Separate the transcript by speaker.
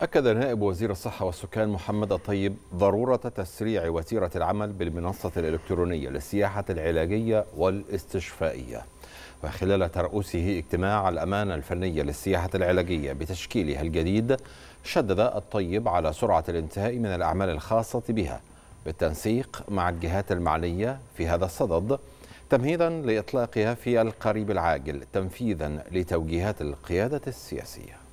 Speaker 1: أكد نائب وزير الصحة والسكان محمد الطيب ضرورة تسريع وتيرة العمل بالمنصة الإلكترونية للسياحة العلاجية والاستشفائية وخلال ترأسه اجتماع الأمانة الفنية للسياحة العلاجية بتشكيلها الجديد شدد الطيب على سرعة الانتهاء من الأعمال الخاصة بها بالتنسيق مع الجهات المعنية في هذا الصدد تمهيدا لإطلاقها في القريب العاجل تنفيذا لتوجيهات القيادة السياسية